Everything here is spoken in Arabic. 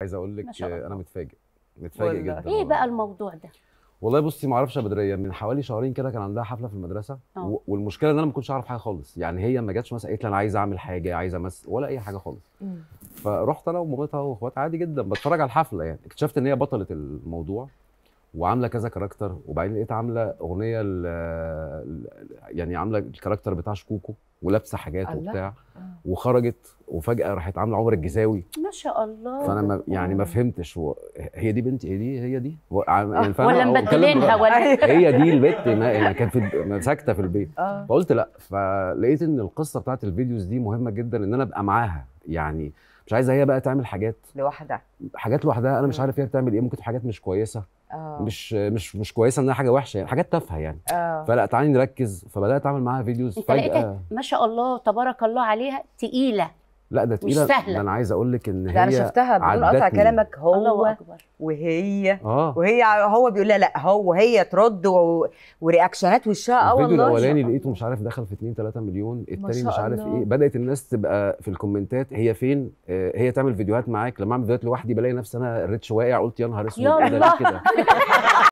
عايز اقول لك انا متفاجئ متفاجئ جدا ايه بقى الموضوع ده والله بصي ما اعرفش بدريه من حوالي شهرين كده كان عندها حفله في المدرسه أوه. والمشكله ان انا ما كنتش اعرف حاجه خالص يعني هي ما جاتش مثلا قالت لي انا عايزه اعمل حاجه عايزه مس ولا اي حاجه خالص مم. فرحت انا ومامتها واخواتها عادي جدا بتفرج على الحفله يعني اكتشفت ان هي بطله الموضوع وعامله كذا كاركتر وبعدين لقيت عامله اغنيه الـ يعني عامله الكاركتر بتاع شكوكو ولابسه حاجات وبتاع وبتاع آه. وخرجت وفجاه راحت عامله عمر الجزاوي ما شاء الله فانا ما آه. يعني ما فهمتش هو هي دي بنتي هي دي هي دي آه. يعني ولا مبدلينها ولا هي دي البت ما يعني كانت في ساكته في البيت آه. فقلت لا فلقيت ان القصه بتاعت الفيديوز دي مهمه جدا ان انا ابقى معاها يعني مش عايزه هي بقى تعمل حاجات لوحدها حاجات لوحدها انا مش عارف هي بتعمل ايه ممكن حاجات مش كويسه أوه. مش مش مش كويسه انها حاجه وحشه يعني حاجات تافهه يعني أوه. فلا تعالي نركز فبدات اعمل معاها فيديوز فجاه ما شاء الله تبارك الله عليها تقيله لا ده تقيله مش سهله انا عايز اقول لك ان هي انا شفتها بدون قطع كلامك هو الله أكبر. وهي آه. وهي هو بيقول لها لا هو هي ترد و... ورياكشنات وشها اه والله الفيديو الاولاني لقيته مش عارف دخل في 2 3 مليون التاني مش عارف الله. ايه بدات الناس تبقى في الكومنتات هي فين آه هي تعمل فيديوهات معاك لما اعمل فيديوهات لوحدي بلاقي نفسي انا الريتش واقع قلت يا نهار اسود إيه كده